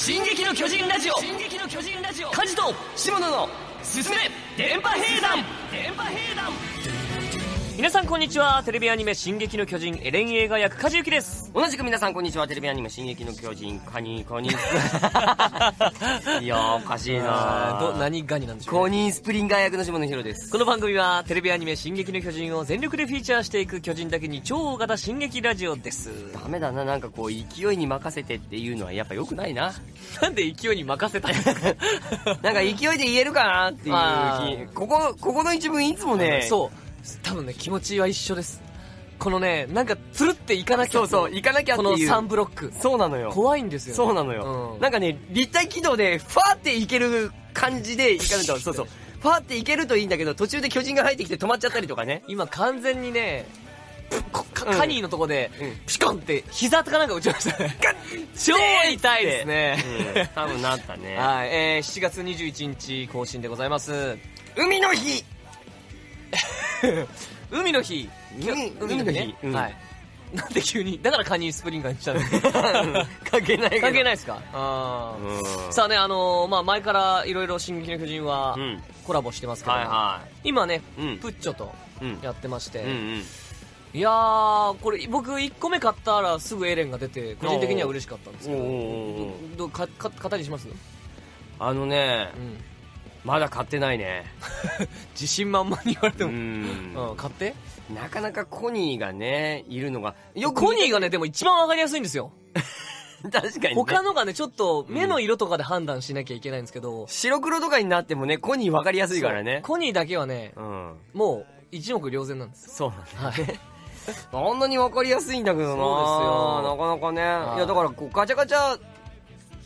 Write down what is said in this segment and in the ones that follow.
進撃の巨人ラジオ進撃の巨人ラジオカジと下野のすすめ電波兵団電波兵団皆さんこんにちはテレビアニメ「進撃の巨人」エレン映画役梶幸です同じく皆さんこんにちはテレビアニメ「進撃の巨人」カニカニ いやおかしいなど何ガニなんでしょう、ね、コニースプリンガー役の下野紘ですこの番組はテレビアニメ「進撃の巨人」を全力でフィーチャーしていく巨人だけに超大型進撃ラジオですダメだななんかこう勢いに任せてっていうのはやっぱよくないななんで勢いに任せたん なんか勢いで言えるかなっていう ここここの一文いつもねそう多分ね気持ちは一緒ですこのねなんかつるっていかなきゃそうそう行かなきゃっていうこの3ブロックそうなのよ怖いんですよ、ね、そうなのよ、うん、なんかね立体軌道でファーっていける感じでいかないと そうそうファーっていけるといいんだけど途中で巨人が入ってきて止まっちゃったりとかね 今完全にねカニーのとこで、うん、ピコンって膝とかなんか打ちましたね超痛いですね、うん、多分なったね はい、えー、7月21日更新でございます海の日 海の日海の日、うん、はい なんで急にだからカニスプリンガーにしたの 関係ない関係ないですかあさあねあのー、まあ前からいろいろ「進撃の巨人は」コラボしてますけど、はいはい、今ね、うん、プッチョとやってまして、うんうんいやこれ僕1個目買ったらすぐエレンが出て個人的には嬉しかったんですけどどかか買っしますあのね、まだ買ってないね 自信満々に言われても、うん、買ってなかなかコニーがねいるのがよコニーがねでも一番わかりやすいんですよ 確かに、ね、他のがねちょっと目の色とかで判断しなきゃいけないんですけど、うん、白黒とかになってもねコニーわかりやすいからねコニーだけはね、うん、もう一目瞭然なんですそうなんだ、ね、はい あんなに分かりやすいんだけどなそうですよなかなかね、いやだからこうガチャガチャ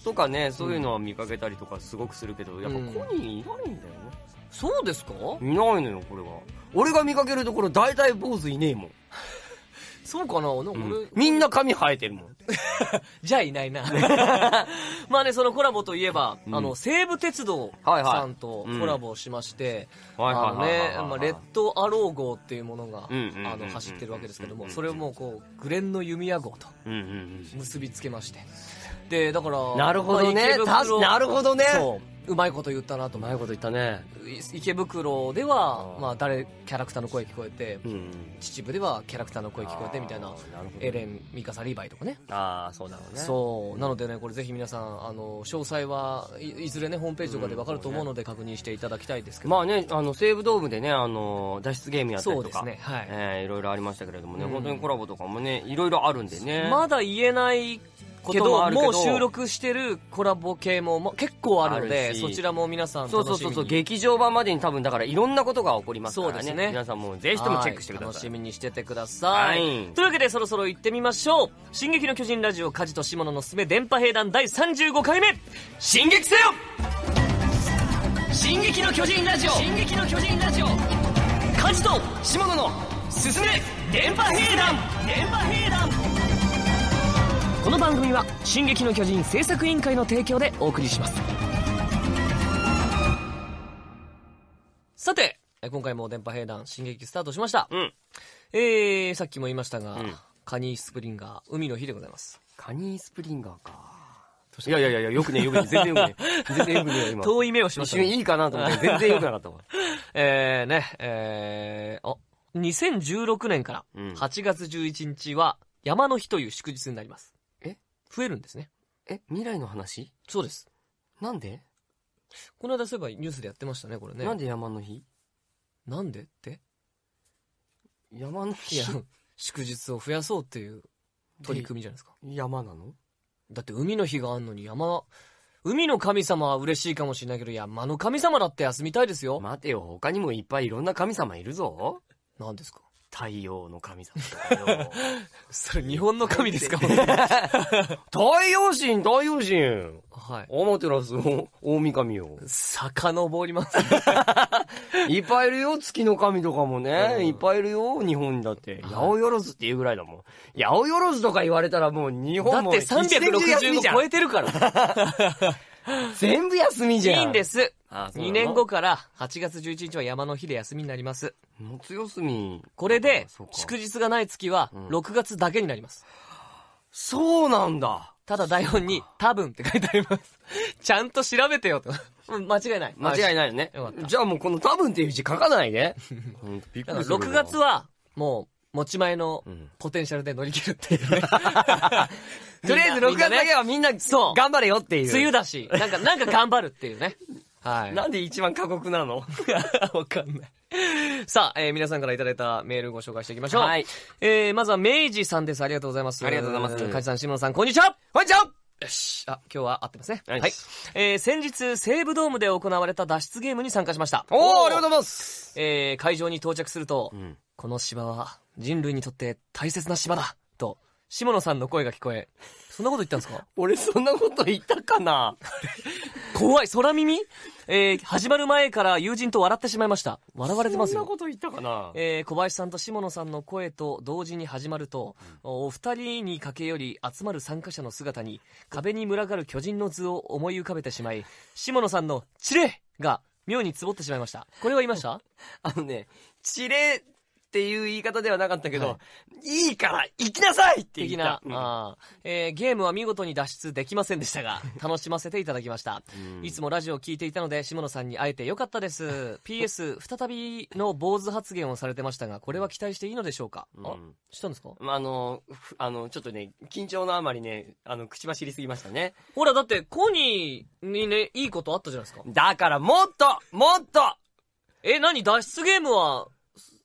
とかねそういうのは見かけたりとかすごくするけど、やっぱコニーいないんだよね、そうですかいないのよこれは俺が見かけるところ大体坊主いねえもん そうかななんか俺、うん、みんな髪生えてるもん。じゃあいないな。まあね、そのコラボといえば、うん、あの、西武鉄道さんとコラボしまして、はいはい、あのね、まあ、レッドアロー号っていうものが、あの、走ってるわけですけども、それをもうこう、グレンの弓矢号と結びつけまして。うんうんうんでだからなるほどね、まあ、なるほどねうまいこと言ったなとうまいこと言ったね池袋では、まあ誰、キャラクターの声聞こえて、うん、秩父ではキャラクターの声聞こえてみたいなエレン・ミカサ・リヴァイとかねああそうなのねそうなのでねこれぜひ皆さんあの詳細はいずれねホームページとかで分かると思うので確認していただきたいですけど、うんね、まあねあの西武ドームでねあの脱出ゲームやったりとかそうですねはい、えー、いろいろありましたけれどもね、うん、本当にコラボとかもねいろいろあるんでねまだ言えないけどもう収録してるコラボ系も結構あるのでそちらも皆さんそうそうそうそう劇場版までに多分だからいろんなことが起こりますからねね皆さんもぜひともチェックしてください楽しみにしててください、はい、というわけでそろそろ行ってみましょう「進撃の巨人ラジオ梶と下野のすすめ電波兵団第35回目進撃せよ!」進撃の巨人ラジオ進撃の巨人ラジオ梶と下野のすすめ電波兵団電波兵団この番組は「進撃の巨人」制作委員会の提供でお送りしますさて今回も電波兵団進撃スタートしました、うんえー、さっきも言いましたが、うんカニスプリンガー海の日でございますカニースプリンガーか。いやいやいやよくね、よくね、全然よくね。全然よくね、今。遠い目をしましたね瞬いいかなと思って、全然よくなかったわ。えー、ね、えー、あ、2016年から8月11日は山の日という祝日になります。増えるんですね。え、未来の話そうです。なんでこの間そういえばニュースでやってましたね、これね。なんで山の日なんでって山の日や、祝日を増やそうっていう取り組みじゃないですか。山なのだって海の日があんのに山、海の神様は嬉しいかもしれないけど山の神様だって休みたいですよ。待てよ、他にもいっぱいいろんな神様いるぞ。なんですか太陽の神様よ。それ日本の神ですか 太陽神、太陽神。はい。アマテラスの大神を。遡ります、ね。いっぱいいるよ、月の神とかもね。いっぱいいるよ、日本だって。八百万っていうぐらいだもん。八百万とか言われたらもう日本もだって3 6人超えてるから。全部休みじゃん。いいんです。あ2年後から8月11日は山の日で休みになります。夏休み。これで祝日がない月は6月だけになります。そうなんだ。ただ台本に多分って書いてあります。ちゃんと調べてよと。間違いない。間違いないよねよかっ。たじゃあもうこの多分っていう字書かないで。から6月。は、もう、持ち前のポテンシャルで乗り切るっていうね。とりあえず6月だけはみんな、頑張れよっていう。梅雨だし、なんか、なんか頑張るっていうね。はい。なんで一番過酷なの わかんない。さあ、えー、皆さんからいただいたメールご紹介していきましょう。はい。えー、まずは明治さんです。ありがとうございます。ありがとうございます。梶さん、下野さん、こんにちはこんにちはよし。あ、今日は合ってますね。はい。えー、先日、西武ドームで行われた脱出ゲームに参加しました。おー、ありがとうございます。えー、会場に到着すると、うん、この芝は人類にとって大切な芝だ、と、下野さんの声が聞こえ、そんなこと言ったんですか俺そんなこと言ったかな 怖い、空耳えー、始まる前から友人と笑ってしまいました。笑われてますよ。そんなこと言ったかなえー、小林さんと下野さんの声と同時に始まると、お二人に駆け寄り集まる参加者の姿に、壁に群がる巨人の図を思い浮かべてしまい、下野さんのチレが妙につぼってしまいました。これは言いました あのね、チレっていう言い方ではなかったけど、はい、いいから行きなさいって言った。的な、うん、えー、ゲームは見事に脱出できませんでしたが、楽しませていただきました。いつもラジオを聞いていたので、下野さんに会えてよかったです。PS、再びの坊主発言をされてましたが、これは期待していいのでしょうか、うん、あ、したんですか、まあ、あの、あの、ちょっとね、緊張のあまりね、あの、口走りすぎましたね。ほら、だって、コニーにね、いいことあったじゃないですか。だから、もっともっとえ、何脱出ゲームは、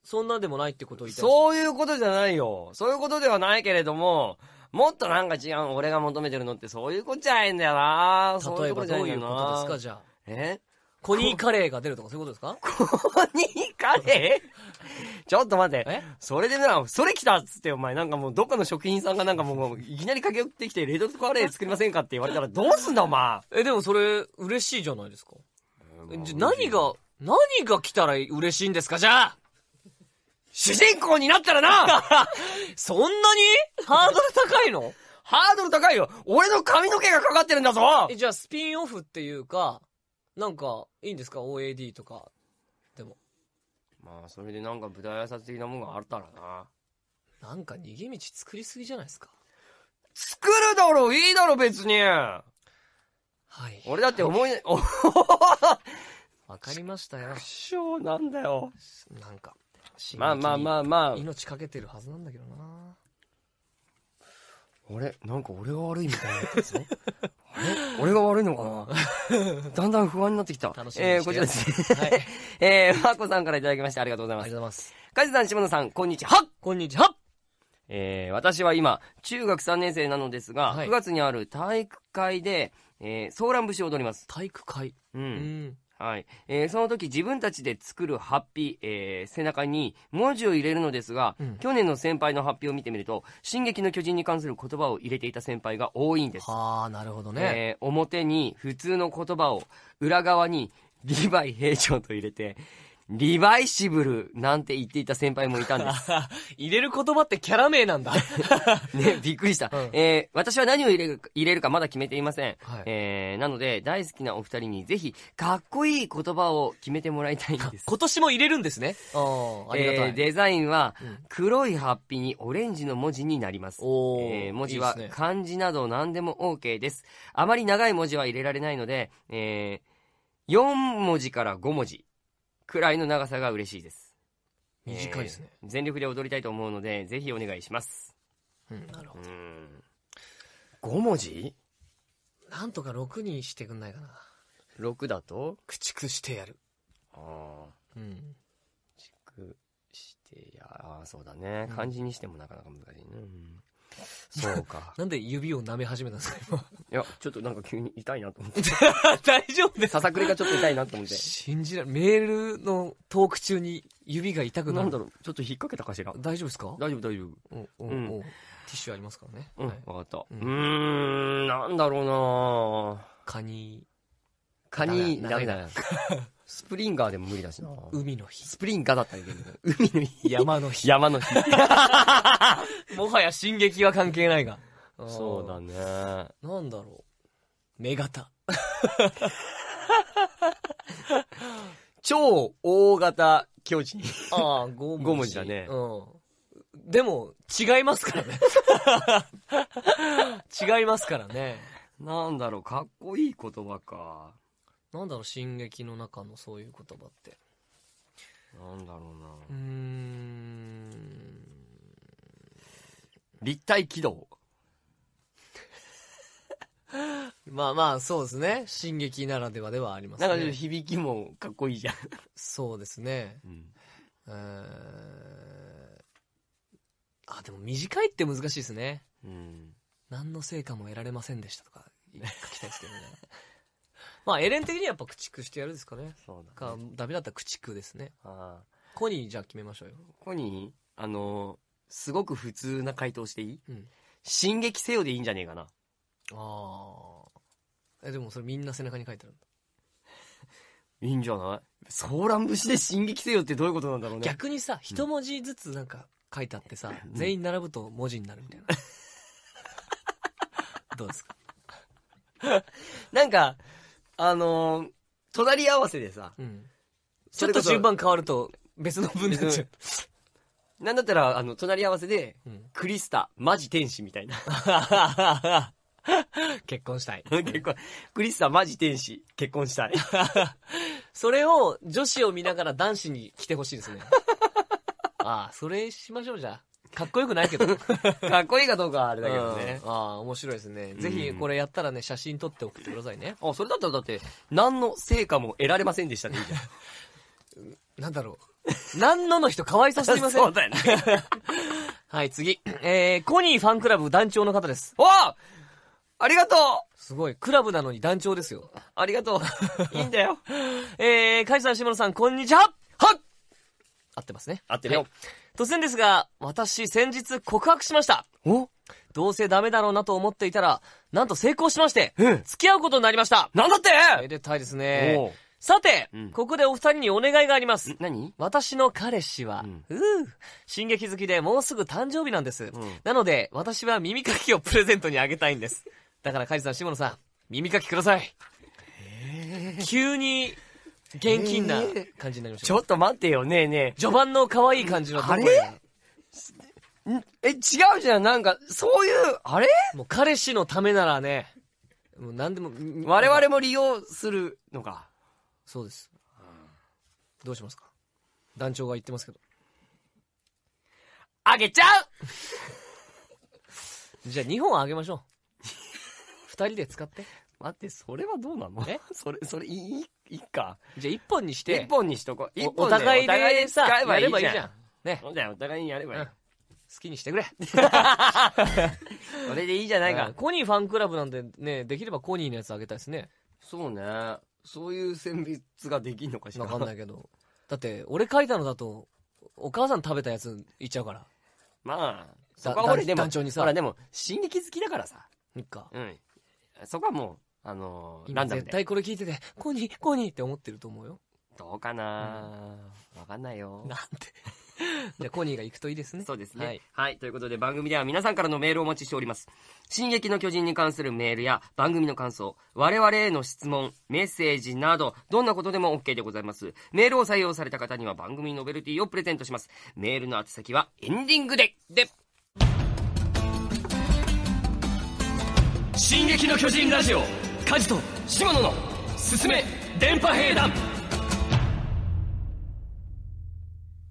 そんなでもないってことを言ってそういうことじゃないよ。そういうことではないけれども、もっとなんか違う、俺が求めてるのってそういうことじゃないんだよな例えばどういうことですか、じゃあ。えコニーカレーが出るとかそういうことですか コニーカレーちょっと待って。それでな、それ来たっつってお前なんかもうどっかの食品さんがなんかもういきなり駆け寄ってきてレトルトカレー作りませんかって言われたらどうすんだお前。え、でもそれ嬉しいじゃないですか。えー、じゃ何が、何が来たら嬉しいんですかじゃあ主人公になったらな そんなにハードル高いのハードル高いよ俺の髪の毛がかかってるんだぞえ、じゃあスピンオフっていうか、なんか、いいんですか ?OAD とか。でも。まあ、それでなんか舞台挨拶的なもんがあったらな。なんか逃げ道作りすぎじゃないですか。作るだろういいだろ別にはい。俺だって思い、わ、はい、かりましたよ。しょうなんだよ。なんか。まあまあまあまあ。命かけてるはずなんだけどな。あれなんか俺が悪いみたいになったぞ。あれ俺が悪いのかな だんだん不安になってきた。楽しみえー、こちらですね。はい。えー、マーさんからいただきましてありがとうございます。ありがとうございます。カさん、下野さん、こんにちはこんにちはえー、私は今、中学3年生なのですが、はい、9月にある体育会で、えー、ソーラン節を踊ります。体育会うん。はい。えー、その時自分たちで作るハッピー、えー、背中に文字を入れるのですが、うん、去年の先輩の発表を見てみると、進撃の巨人に関する言葉を入れていた先輩が多いんです。ああ、なるほどね。えー、表に普通の言葉を、裏側にリヴァイ兵長と入れて、リバイシブルなんて言っていた先輩もいたんです。入れる言葉ってキャラ名なんだ。ね、びっくりした。うん、えー、私は何を入れる入れるかまだ決めていません。はい、えー、なので、大好きなお二人にぜひ、かっこいい言葉を決めてもらいたいんです。今年も入れるんですね。あありがたい、えー、デザインは、黒いハッピーにオレンジの文字になります。おえー、文字は漢字など何でも OK です。あまり長い文字は入れられないので、えー、4文字から5文字。くらいの長さが嬉しいです短いですね、えー全力で踊りたいと思うのでぜひお願いしますうんなるほど5文字なんとか6にしてくんないかな ?6 だと駆逐してやるああうん駆逐してやああそうだねうん漢字にしてもなかなか難しいね、うんそうか。なんで指を舐め始めたんですか、今。いや、ちょっとなんか急に痛いなと思って。大丈夫ですささくれがちょっと痛いなと思って。信じられ、メールのトーク中に指が痛くなる。なんだろう、ちょっと引っ掛けたかしら。大丈夫ですか大丈夫、大丈夫。うん、ティッシュありますからね。うん、はい、かった。うん、ーん、なんだろうなカニ。カニ、ダメだな。スプリンガーでも無理だしな。海の日。スプリンガーだったらいいけど、海の日。山の日。山の日。もはや進撃は関係ないが。そうだね。なんだろう。目型。超大型巨人。ああ、ゴム字。5文字だね。うん。でも、違いますからね。違いますからね。なんだろう、かっこいい言葉か。なんだろう、進撃の中のそういう言葉って。なんだろうな。うん。立体軌道。まあまあ、そうですね。進撃ならではではありますね。なんか響きもかっこいいじゃん。そうですね。うん。あ、でも短いって難しいですね。うん。何の成果も得られませんでしたとか、書きたいですけどね。まあ、エレン的にはやっぱ駆逐してやるですかね。そうだ、ね。か、ダメだったら駆逐ですね。ああ。コニーじゃあ決めましょうよ。コニー、あのー、すごく普通な回答していいうん。進撃せよでいいんじゃねえかな。ああ。え、でもそれみんな背中に書いてあるんだ。いいんじゃないソーラン節で進撃せよってどういうことなんだろうね。逆にさ、一文字ずつなんか書いてあってさ、うん、全員並ぶと文字になるみたいな。どうですか なんか、あのー、隣り合わせでさ、うん、ちょっと順番変わると別の分になっちゃう。なんだったら、あの、隣り合わせで、うん、クリスタ、マジ天使みたいな。結婚したい。結婚。クリスタ、マジ天使、結婚したい。それを女子を見ながら男子に来てほしいですね。ああ、それしましょうじゃあ。かっこよくないけど。かっこいいかどうかはあれだけどね。ああ、面白いですね。ぜひこれやったらね、写真撮って送ってくださいね。あ、それだったらだって、何の成果も得られませんでしたね、いいじゃん。なんだろう。何のの人かわいさすぎません そうだよね。はい、次。えー、コニーファンクラブ団長の方です。おありがとうすごい。クラブなのに団長ですよ。ありがとう。いいんだよ。えー、カイさん、下野さん、こんにちははっ合ってますね。合ってるよ。はい突然ですが、私先日告白しました。おどうせダメだろうなと思っていたら、なんと成功しまして、付き合うことになりました。なんだってめでたいですね。さて、うん、ここでお二人にお願いがあります。何私の彼氏は、うん、う進撃好きでもうすぐ誕生日なんです。うん、なので、私は耳かきをプレゼントにあげたいんです。だから、カイジさん、下野さん、耳かきください。急に現金な感じになりました、ちょっと待ってよ、ねえねえ。序盤の可愛い感じのこあれえ、違うじゃん、なんか、そういう、あれもう彼氏のためならね、もう何でも。我々も利用するのか。そうです。どうしますか団長が言ってますけど。あげちゃう じゃあ2本あげましょう。2人で使って。待って、それはどうなのえ それ、それ、いい、いいか。じゃあ、一本にして。一本にしとこう。お互いでさ、やればいいじゃん。ね。じお互いにやればいい。好きにしてくれ。それでいいじゃないか。コニーファンクラブなんてね、できればコニーのやつあげたいですね。そうね。そういう選別ができんのかしら。わかんないけど。だって、俺書いたのだと、お母さん食べたやついっちゃうから。まあ、そこは俺でも、ほらでも、進撃好きだからさ。いっか。うん。そこはもう、あのー、今絶対これ聞いてて、コニー、コニーって思ってると思うよ。どうかなわかんないよなん。て。じゃあコニーが行くといいですね。そうですね、ははいい。ということで番組では皆さんからのメールをお待ちしております。進撃の巨人に関するメールや番組の感想、我々への質問、メッセージなど、どんなことでも OK でございます。メールを採用された方には番組ノベルティをプレゼントします。メールの宛先はエンディングで、で、進撃の巨人ラジオジと島野の進め電波兵団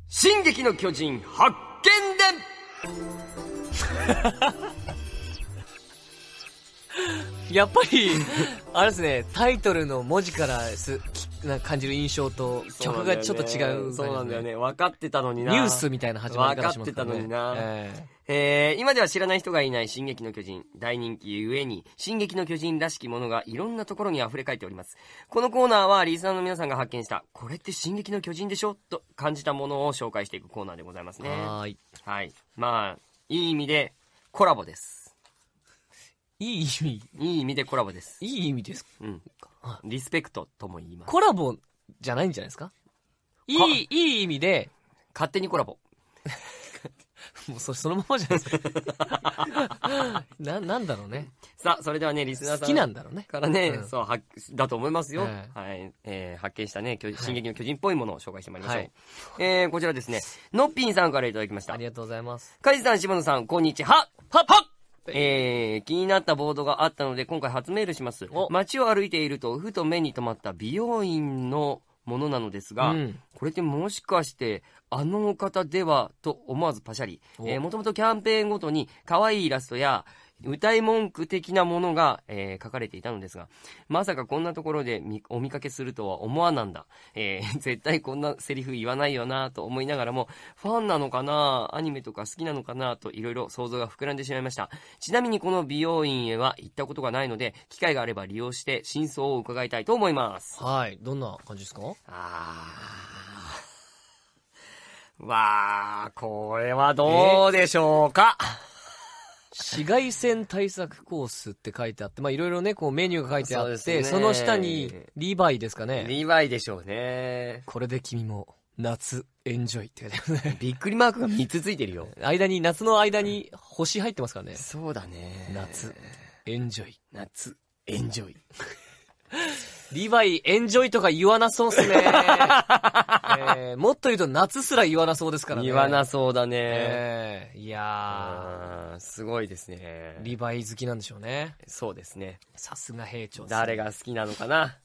進撃の巨人発見伝やっぱり、あれですね、タイトルの文字からすな感じる印象と、曲がちょっと違う、ね、そうなんだよね。分かってたのにな。ニュースみたいな始まり方しますね。分かってたのにな。えーえー、今では知らない人がいない「進撃の巨人」大人気ゆえに「進撃の巨人」らしきものがいろんなところにあふれかえっておりますこのコーナーはリスナーの皆さんが発見した「これって進撃の巨人でしょ?」と感じたものを紹介していくコーナーでございますねはいまあいい意味でコラボですいい意味いい意味でコラボです。いい意味ですか。うん。リスペクトとも言います。コラボじゃないんじゃないですかいい、いい意味で。勝手にコラボ。もうそそのままじゃないですか。な、なんだろうね。さあ、それではね、リスナーさん。好きなんだろうね。からね、うん、そう、は、だと思いますよ。はい、はい、えー、発見したね、進撃の巨人っぽいものを紹介してまいりましょう。はい、えー、こちらですね、のっぴんさんからいただきました。ありがとうございます。カジさん、モ野さん、こんにちは。ははっえー、気になったボードがあったので、今回初メールします。街を歩いていると、ふと目に留まった美容院のものなのですが、うん、これってもしかして、あのお方ではと思わずパシャリ。えー、もともとキャンペーンごとに、可愛いイラストや、歌い文句的なものが、えー、書かれていたのですが、まさかこんなところでお見かけするとは思わなんだ。えー、絶対こんなセリフ言わないよなと思いながらも、ファンなのかなアニメとか好きなのかなといろいろ想像が膨らんでしまいました。ちなみにこの美容院へは行ったことがないので、機会があれば利用して真相を伺いたいと思います。はい。どんな感じですかあー。わー、これはどうでしょうか、えー紫外線対策コースって書いてあって、まあいろいろね、こうメニューが書いてあってそ、その下にリヴァイですかね。リヴァイでしょうね。これで君も夏エンジョイって書いてあるね。びっくりマークが3つついてるよ。間に、夏の間に星入ってますからね。そうだね。夏エンジョイ。夏エンジョイ。リヴァイエンジョイとか言わなそうっすね、えー。もっと言うと夏すら言わなそうですからね。言わなそうだね。えー、いやーすごいですね。リヴァイ好きなんでしょうね。そうですね。さすが兵長、ね、誰が好きなのかな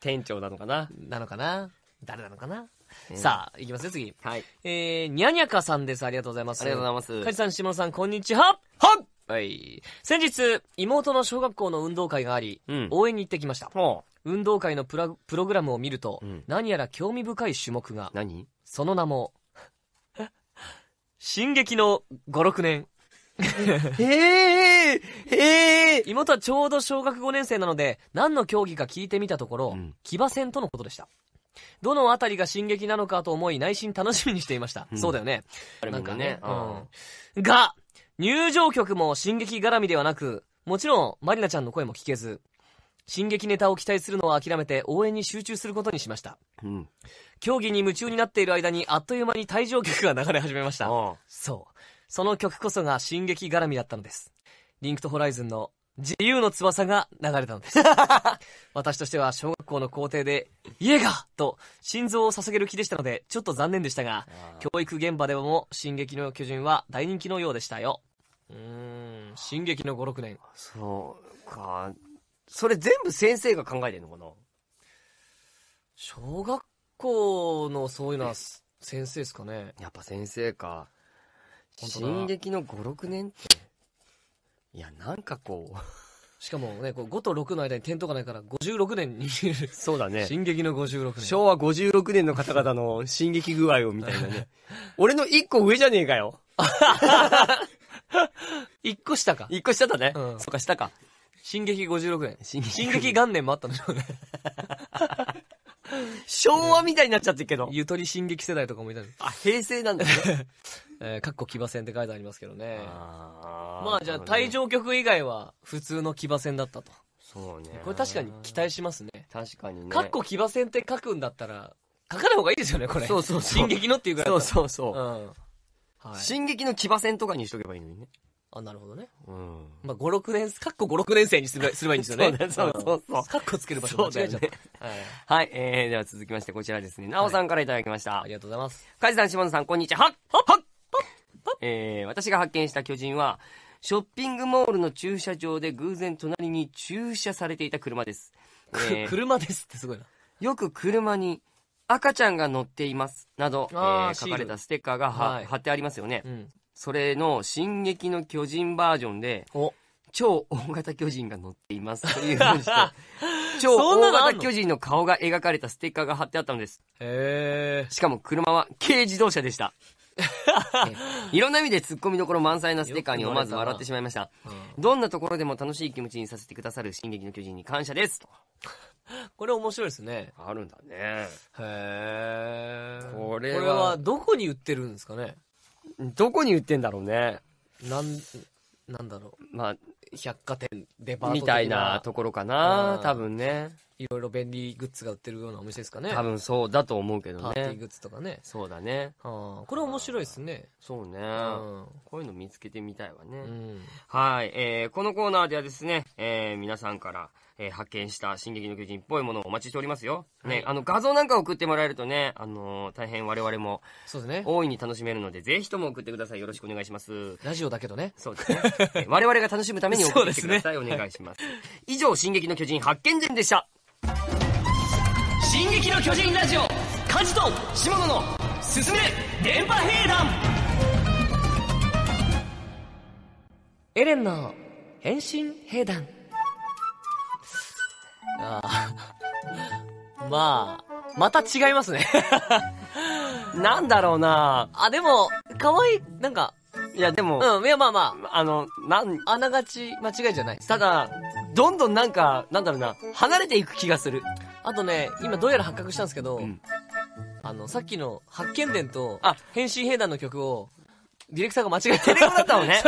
店長なのかななのかな誰なのかな、さあ、いきますよ、次。はい。えー、にゃにゃかさんです。ありがとうございます。ありがとうございます。かじさん、下野さん、こんにちははっはい。先日、妹の小学校の運動会があり、うん、応援に行ってきました。運動会のプラプログラムを見ると、うん、何やら興味深い種目が何その名も「進撃の56年」ええー、えー、妹はちょうど小学5年生なので何の競技か聞いてみたところ、うん、騎馬戦とのことでしたどのあたりが進撃なのかと思い内心楽しみにしていました、うん、そうだよねなんかね、うん、が入場曲も進撃絡みではなくもちろん、まりなちゃんの声も聞けず、進撃ネタを期待するのは諦めて応援に集中することにしました。うん、競技に夢中になっている間にあっという間に退場曲が流れ始めました。そう。その曲こそが進撃絡みだったのです。リンクとホライズンの自由の翼が流れたのです。私としては小学校の校庭で、家がと心臓を捧げる気でしたので、ちょっと残念でしたが、教育現場でも進撃の巨人は大人気のようでしたよ。うん、進撃の5、6年。そうか、それ全部先生が考えてんのかな小学校のそういうのは先生ですかね。やっぱ先生か。進撃の5、6年って。いや、なんかこう。しかもね、こう5と6の間に点とかないから、56年にそうだね。進撃の56年。昭和56年の方々の進撃具合をみたいなね。俺の1個上じゃねえかよ。1 個下か。1個下だね。うん、そっか、下か。進撃56年。進撃元年もあったんでしょうね。昭和みたいになっちゃってるけど。ゆとり進撃世代とかもいたんです。あ、平成なんだね。えー、かっこ騎馬戦って書いてありますけどね。ままあじゃあ、退場曲以外は普通の騎馬戦だったと。そうね。これ確かに期待しますね。確かにね。かっこ騎馬戦って書くんだったら、書かない方がいいですよね、これ。そうそうそう進撃のっていうぐらいだそうそうそう。うん。はい。進撃の騎馬戦とかにしとけばいいのにね。あ、なるほどね。うん。まあ、5、6年、かっこ5、6年生にすればすればいいんですよね。そうそうそうそう。かっこつける場所間違えちゃった。ね、はい、はい、えー、では続きましてこちらですね。なおさんからいただきました。ありがとうございます。梶さん、島野さん、こんにちは。はっはっはっえー、私が発見した巨人は、ショッピングモールの駐車場で偶然隣に駐車されていた車です。えー、車ですってすごいな。よく車に赤ちゃんが乗っていますなど、えー、書かれたステッカーが貼、はい、ってありますよね、うん、それの「進撃の巨人」バージョンで超大型巨人が乗っていますという 超大型巨人の顔が描かれたステッカーが貼ってあったんですへえしかも車は軽自動車でした いろんな意味でツッコミどころ満載なステッカーに思わず笑ってしまいました、うん、どんなところでも楽しい気持ちにさせてくださる「進撃の巨人」に感謝ですとこれ面白いですねあるんだねへえこれはどこに売ってるんですかねどこに売ってんだろうね。なん、なんだろう。まあ、百貨店、デパートみたいなところかな、多分ね。いろいろ便利グッズが売ってるようなお店ですかね。多分そうだと思うけどね。パーティーグッズとかね。そうだね。これ面白いですね。そうね、うん、こういうの見つけてみたいわね。うん、はい、えー、このコーナーではですね、えー、皆さんから、えー、発見した進撃の巨人っぽいものをお待ちしておりますよ。ね、はい、あの、画像なんか送ってもらえるとね、あのー、大変我々も、そうですね。大いに楽しめるので、ぜひとも送ってください。よろしくお願いします。ラジオだけどね。そうですね。え我々が楽しむために送ってください。ね、お願いします。以上、進撃の巨人発見人でした。進撃の巨人ラジオ、カジと下野のすすめ電波兵団エレンの変身兵団。まあ、また違いますね なんだろうなあ、でも、可愛い、なんか、いや、でも、うん、いや、まあまあ、あの、なん、あながち間違いじゃない。ただ、どんどんなんか、なんだろうな、離れていく気がする。あとね、今どうやら発覚したんですけど、うん、あの、さっきの発見伝と、あ、変身兵団の曲を、ディレクターが間違えた。テレコだったのね。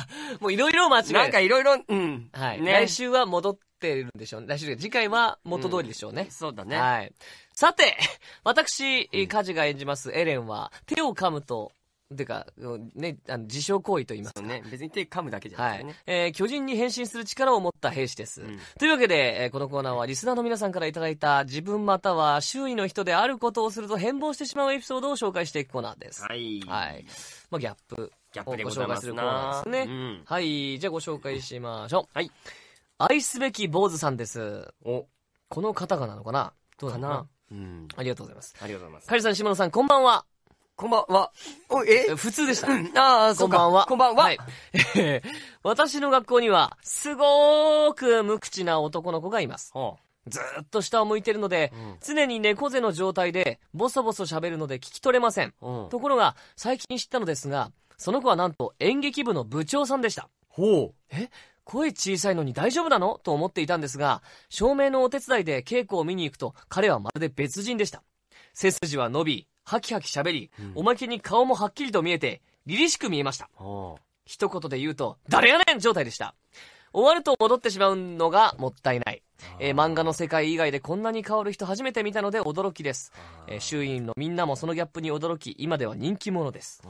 もういろいろ間違えなんかいろいろ、うん。はい。ね、来週は戻ってるんでしょうね。来週、次回は元通りでしょうね。うん、そうだね。はい。さて、私、カジが演じますエレンは、手を噛むとてか、ね、あの、自傷行為と言いますか。ね。別に手噛むだけじゃないね。はい、えー、巨人に変身する力を持った兵士です。うん、というわけで、えー、このコーナーはリスナーの皆さんからいただいた自分または周囲の人であることをすると変貌してしまうエピソードを紹介していくコーナーです。はい。はい。まあ、ギャップ。ギャップでご紹介するコーナーですね。うん、はい。じゃあご紹介しましょう。はい。愛すべき坊主さんです。お。この方がなのかなどうかなうん。ありがとうございます。ありがとうございます。カリさん、島野さん、こんばんは。こんばんは。お、え普通でした。うん、ああ、そうか。こんばんは。こんばんは。はい。私の学校には、すごーく無口な男の子がいます。ずっと下を向いてるので、うん、常に猫背の状態で、ボソボソ喋るので聞き取れません。うん、ところが、最近知ったのですが、その子はなんと演劇部の部長さんでした。ほう。え声小さいのに大丈夫なのと思っていたんですが、照明のお手伝いで稽古を見に行くと、彼はまるで別人でした。背筋は伸び、ハキハキ喋り、うん、おまけに顔もはっきりと見えて、凛々しく見えました。一言で言うと、誰やねん状態でした。終わると戻ってしまうのがもったいない。えー、漫画の世界以外でこんなに変わる人初めて見たので驚きです。えー、周囲のみんなもそのギャップに驚き、今では人気者です。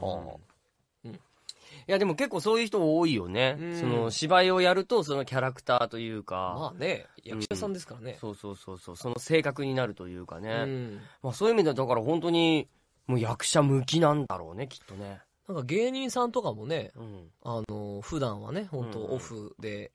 いや、でも結構そういう人多いよね。その芝居をやると、そのキャラクターというか、まあね、役者さんですからね。そうそうそうそう、その性格になるというかね。まあそういう意味では、だから本当に、もう役者向きなんだろうね、きっとね。なんか芸人さんとかもね、うん。あの、普段はね、本当オフで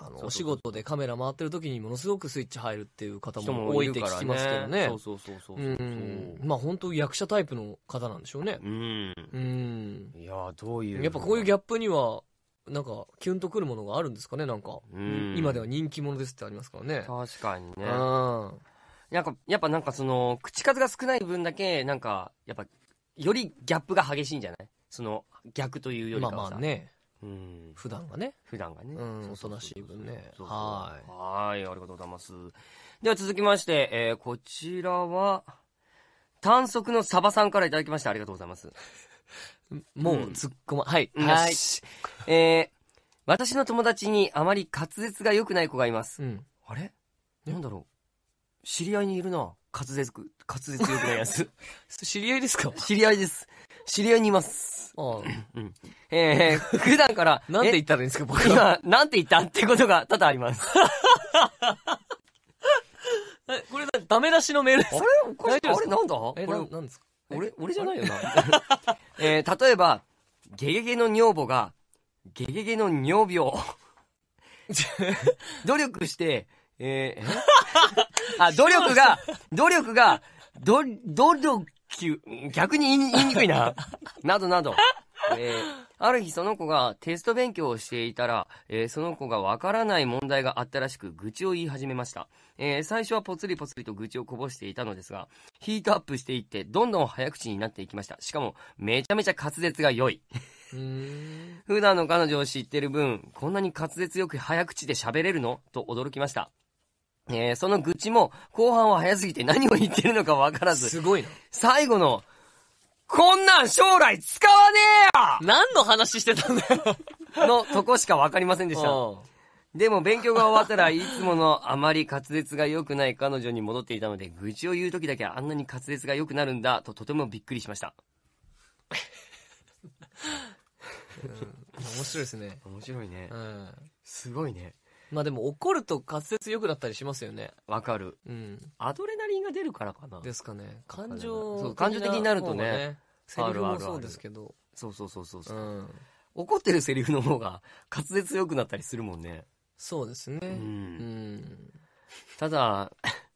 あのお仕事でカメラ回ってる時にものすごくスイッチ入るっていう方も多いって聞きますけどね。ねそうそうそうそうそう。まあ本当役者タイプの方なんでしょうね。うん。うん。いや、どういう。やっぱこういうギャップには、なんか、キュンとくるものがあるんですかね、なんか。うん、今では人気者ですってありますからね。確かにね。なんか、やっぱなんかその、口数が少ない分だけ、なんか、やっぱ、よりギャップが激しいんじゃないその、逆というよりかはまあまあね。うん、普段がね。普段がね。おとなしい分ね。はい。はい、ありがとうございます。では続きまして、えー、こちらは、短足のサバさんからいただきましてありがとうございます。もう突っ込ま、うん、はい。はい。えー、私の友達にあまり滑舌が良くない子がいます。うん、あれなんだろう知り合いにいるな。滑舌、滑舌良くないやつ。知り合いですか知り合いです。知り合いにいます。えうん。えー、普段から。なんて言ったらいいんですか、僕は。今、なんて言ったってことが多々あります。これ、ダメ出しのメールです。あれおかしい。あれなんだえ、これ、なんですか俺、俺じゃないよな。えー、例えば、ゲゲゲの女房が、ゲゲゲの女病。努力して、えー、あ、努力が、努力が、ど、努力き、逆に言い言いにくいな。などなど。えー、ある日その子がテスト勉強をしていたら、えー、その子がわからない問題があったらしく愚痴を言い始めました。えー、最初はぽつりぽつりと愚痴をこぼしていたのですが、ヒートアップしていって、どんどん早口になっていきました。しかも、めちゃめちゃ滑舌が良い。普段の彼女を知ってる分、こんなに滑舌よく早口で喋れるのと驚きました。えー、その愚痴も、後半は早すぎて何を言ってるのかわからず。すごいな。最後の、こんなん将来使わねえよ何の話してたんだよのとこしかわかりませんでした。でも勉強が終わったらいつものあまり滑舌が良くない彼女に戻っていたので、愚痴を言う時だけあんなに滑舌が良くなるんだととてもびっくりしました。うん、面白いですね。面白いね。うん、すごいね。まあでも怒ると滑舌良くなったりしますよね。わかる。うん。アドレナリンが出るからかな。ですかね。感情感情的になるとねセリフあるあもるそうですけど。そうそうそうそうそう、怒ってるセリフの方が滑舌良くなったりするもんね。そうですね。うんただ、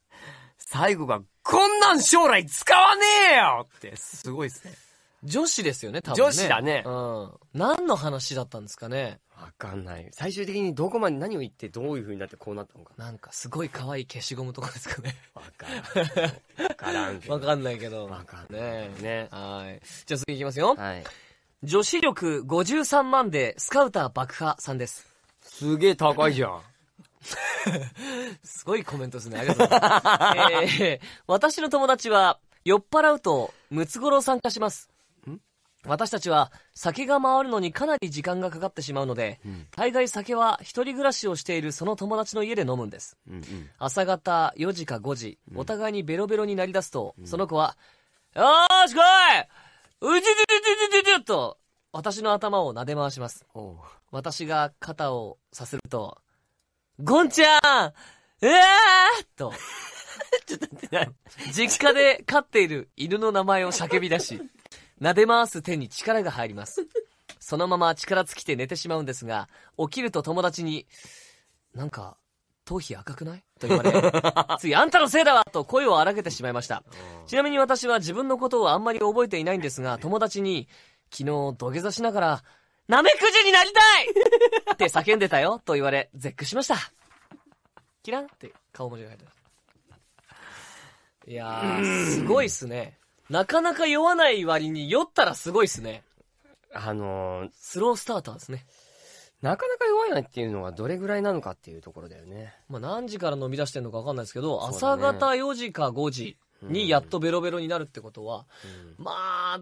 最後が、こんなん将来使わねえよって、すごいっすね。女子ですよね、多分ね。女子だねうん。何の話だったんですかね。わかんない。最終的にどこまで何を言ってどういう風になってこうなったのか。なんかすごい可愛い消しゴムとかですかね。わからん。わかんないけど。わかんない。ねねはい。じゃあ次いきますよ。はい。女子力53万でスカウター爆破さんです。すげえ高いじゃん。すごいコメントですね。ありがとうございます。えー、私の友達は酔っ払うとムツゴロウ参加します。私たちは酒が回るのにかなり時間がかかってしまうので、うん、大概酒は一人暮らしをしているその友達の家で飲むんです。うんうん、朝方4時か5時、うん、お互いにベロベロになり出すと、うん、その子は、よーし来いうちちちちちちと、私の頭を撫で回します。私が肩をさすると、ゴンちゃんええーと、ちょっと待って、実家で飼っている犬の名前を叫び出し、撫で回す手に力が入ります。そのまま力尽きて寝てしまうんですが、起きると友達に、なんか、頭皮赤くないと言われ、いあんたのせいだわと声を荒げてしまいました。ちなみに私は自分のことをあんまり覚えていないんですが、友達に、昨日土下座しながら、なめくじになりたい って叫んでたよと言われ、絶句しました。キランって顔文字が入ってあいやー、すごいっすね。なかなか酔わない割に酔ったらすごいっすね。あのー、スロースターターですね。なかなか酔わないっていうのはどれぐらいなのかっていうところだよね。まあ何時から飲み出してるのかわかんないですけど、ね、朝方4時か5時にやっとベロベロになるってことは、うん、まあ、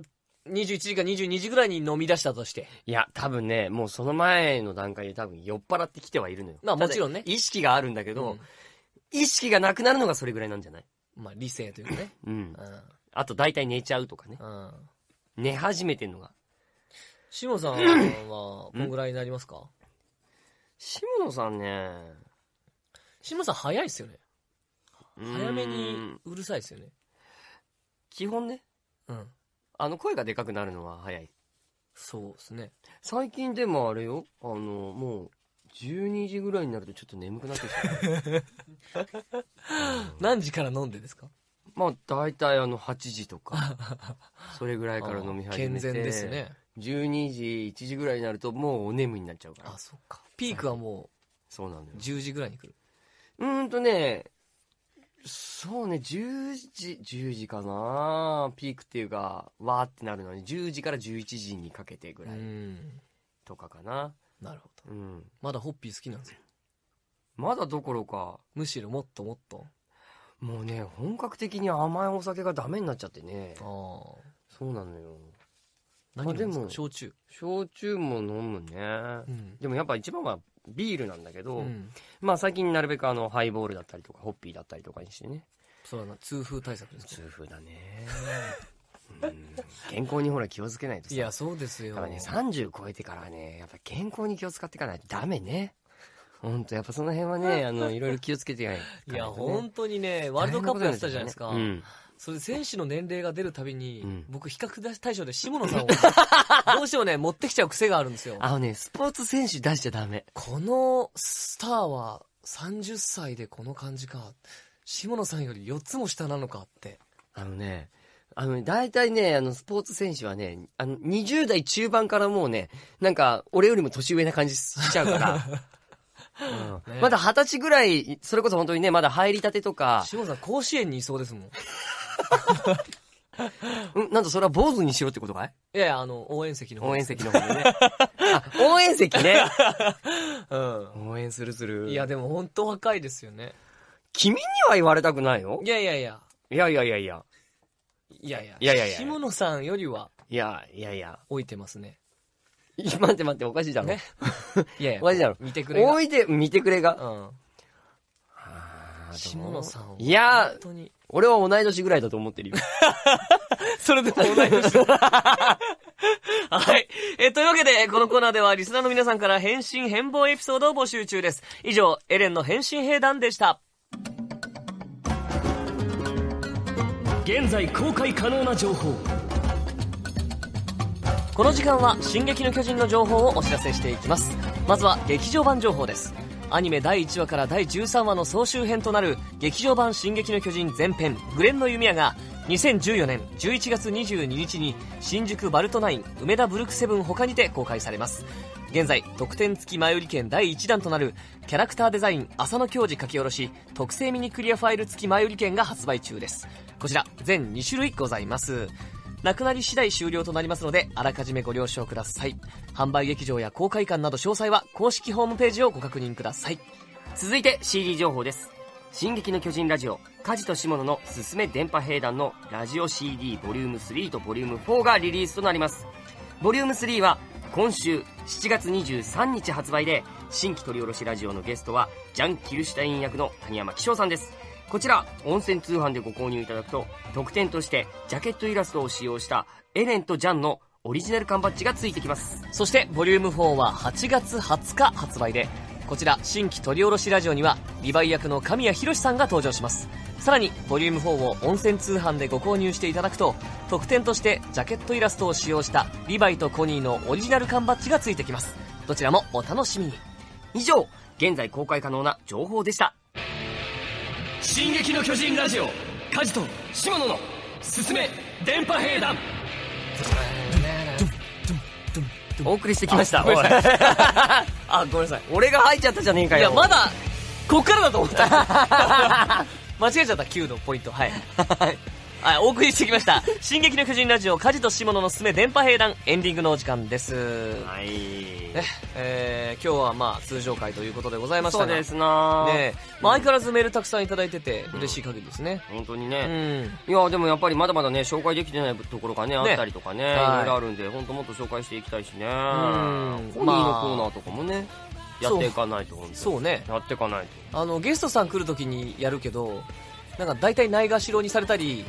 21時か22時ぐらいに飲み出したとして。いや、多分ね、もうその前の段階で多分酔っ払ってきてはいるのよ。まあもちろんね。意識があるんだけど、うん、意識がなくなるのがそれぐらいなんじゃないまあ理性というかね。うん。うんあと大体寝ちゃうとかね。うん。寝始めてんのが。下野さんは、こんぐらいになりますか下野さんね。下野さん早いっすよね。早めにうるさいっすよね。基本ね。うん。あの声がでかくなるのは早い。そうですね。最近でもあれよ、あの、もう、12時ぐらいになるとちょっと眠くなってきた。何時から飲んでですかまあ大体あの8時とか それぐらいから飲み始めて健全ですね12時1時ぐらいになるともうお眠になっちゃうからあそっかピークはもうそうなんだよ10時ぐらいに来るうんとねそうね10時10時かなピークっていうかわーってなるのに10時から11時にかけてぐらいとかかななるほど、うん、まだホッピー好きなんですよまだどころかむしろもっともっともうね、本格的に甘いお酒がダメになっちゃってね。ああ。そうなのよ。何でも焼酎。焼酎も飲むね、うん。でもやっぱ一番はビールなんだけど、うん、まあ最近なるべくあの、ハイボールだったりとか、ホッピーだったりとかにしてね。そうだな、痛風対策です痛風だね。うん、健康にほら気をつけないとさ。いや、そうですよ。だからね、30超えてからね、やっぱ健康に気を使っていかないとダメね。本当やっぱその辺はね、あの、いろいろ気をつけてや、ね、いや、本当にね、ワールドカップやってたじゃないですか。ねうん、それ選手の年齢が出るたびに、うん、僕比較対象で下野さんを、どうしてもね、持ってきちゃう癖があるんですよ。あのね、スポーツ選手出しちゃダメ。このスターは30歳でこの感じか。下野さんより4つも下なのかって。あのね、あの、大体ね、あの、スポーツ選手はね、あの、20代中盤からもうね、なんか、俺よりも年上な感じしちゃうから、まだ二十歳ぐらい、それこそ本当にね、まだ入りたてとか、志さん甲子園にいそうですもん。うん、なんとそれは坊主にしろってことかいいやいや、あの、応援席の方応援席の方でね。あ、応援席ね。う応援するする。いや、でも本当若いですよね。君には言われたくないよい。やいやいや。いやいやいやいや。いやいや。いやいやいや下野さんよりは、いや、いやいや。置いてますね。待って待って、おかしいだろ。ね、いやいや、おかしいだろ。見てくれが。いて、見てくれが。うん。下野さんいや、俺は同い年ぐらいだと思ってるよ。それでも同い年。はい。え、というわけで、このコーナーではリスナーの皆さんから変身変貌エピソードを募集中です。以上、エレンの変身兵団でした。現在公開可能な情報。この時間は「進撃の巨人」の情報をお知らせしていきますまずは劇場版情報ですアニメ第1話から第13話の総集編となる劇場版「進撃の巨人」前編「グレンの弓矢」が2014年11月22日に新宿バルトナイン梅田ブルクセブン他にて公開されます現在特典付き前売り券第1弾となるキャラクターデザイン浅野教授書き下ろし特製ミニクリアファイル付き前売り券が発売中ですこちら全2種類ございますなくなり次第終了となりますので、あらかじめご了承ください。販売劇場や公開館など詳細は公式ホームページをご確認ください。続いて CD 情報です。進撃の巨人ラジオ、カジとシモノのすすめ電波兵団のラジオ CD ボリューム3とボリューム4がリリースとなります。ボリューム3は今週7月23日発売で、新規取り下ろしラジオのゲストは、ジャン・キルシュタイン役の谷山紀章さんです。こちら、温泉通販でご購入いただくと、特典としてジャケットイラストを使用したエレンとジャンのオリジナル缶バッジが付いてきます。そして、ボリューム4は8月20日発売で、こちら新規取り下ろしラジオにはリヴァイ役の神谷博さんが登場しますさらにボリューム4を温泉通販でご購入していただくと特典としてジャケットイラストを使用したリヴァイとコニーのオリジナル缶バッジが付いてきますどちらもお楽しみに以上現在公開可能な情報でした進撃の巨人ラジオ」カジと下野の「すすめ電波兵団」お送りしてきましたあごめんなさい あごめんなさい俺が入っちゃったじゃねえかよいやまだこっからだと思った 間違えちゃった9のポイントはい い、お送りしてきました「進撃の巨人ラジオ梶と下野のすすめ電波兵団」エンディングのお時間ですはいええー、今日はまあ通常回ということでございましたがそうですなねまあ、相変わらずメールたくさん頂いてて嬉しい限りですね、うん、本当にね、うん、いやでもやっぱりまだまだね紹介できてないところがねあったりとかね、ね、いろいろあるんで本当もっと紹介していきたいしねうんコニのコーナーとかもね、やっていかないとそうねやっていかないとあのゲストさん来るときにやるけどなんか大体ないがしろにされたり、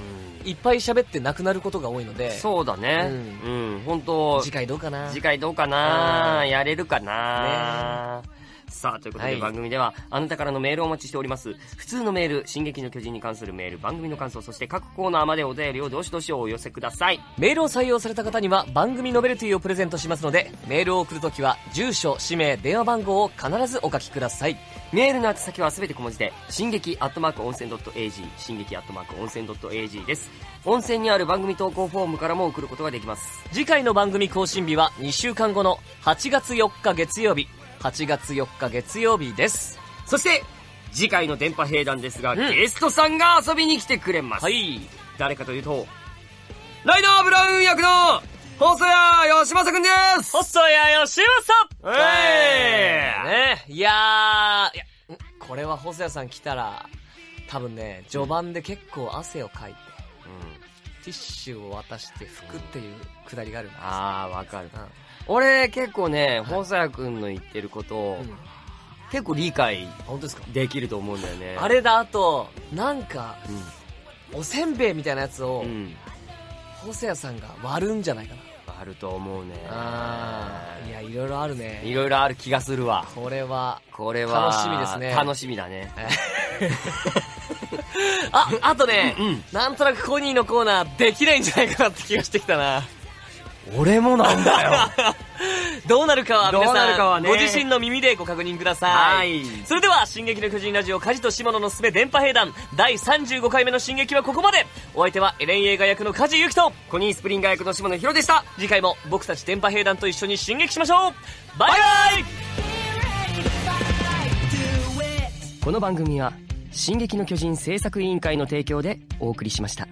いっぱい喋ってなくなることが多いのでそうだねうん、うん、本当次回どうかな次回どうかなやれるかな、ねさあ、ということで番組では、あなたからのメールをお待ちしております。普通のメール、進撃の巨人に関するメール、番組の感想、そして各コーナーまでお便りをどしどしお寄せください。メールを採用された方には番組ノベルティをプレゼントしますので、メールを送るときは、住所、氏名、電話番号を必ずお書きください。メールの宛先はすべて小文字で、進撃アットマーク温泉 .ag、進撃アットマーク温泉 .ag です。温泉にある番組投稿フォームからも送ることができます。次回の番組更新日は2週間後の8月4日月曜日、8月4日月曜日です。そして、次回の電波兵団ですが、うん、ゲストさんが遊びに来てくれます。はい。誰かというと、ライダーブラウン役の細谷よしまさくんです細谷吉正ええー、ね、いやー、いや、これは細谷さん来たら、多分ね、序盤で結構汗をかいて、うん、ティッシュを渡して拭くっていうくだりがあるんです、ね、ああ、わかる、うん、俺結構ね、細谷くんの言ってることを、うん結構理解できると思うんだよねあれだあとなんか、うん、おせんべいみたいなやつを、うん、細谷さんが割るんじゃないかなあると思うねああいやいろいろあるねいろいろある気がするわこれはこれは楽しみですね楽しみだね ああとね、うん、なんとなくコニーのコーナーできないんじゃないかなって気がしてきたな俺もなんだよ どうなるかは皆さん、ね、ご自身の耳でご確認ください、はい、それでは「進撃の巨人ラジオ梶と島野のすべ電波兵団」第35回目の進撃はここまでお相手はエレン映画役の梶裕貴とコニースプリンガー役の島野ロでした次回も僕たち電波兵団と一緒に進撃しましょうバイバイこの番組は「進撃の巨人」制作委員会の提供でお送りしました。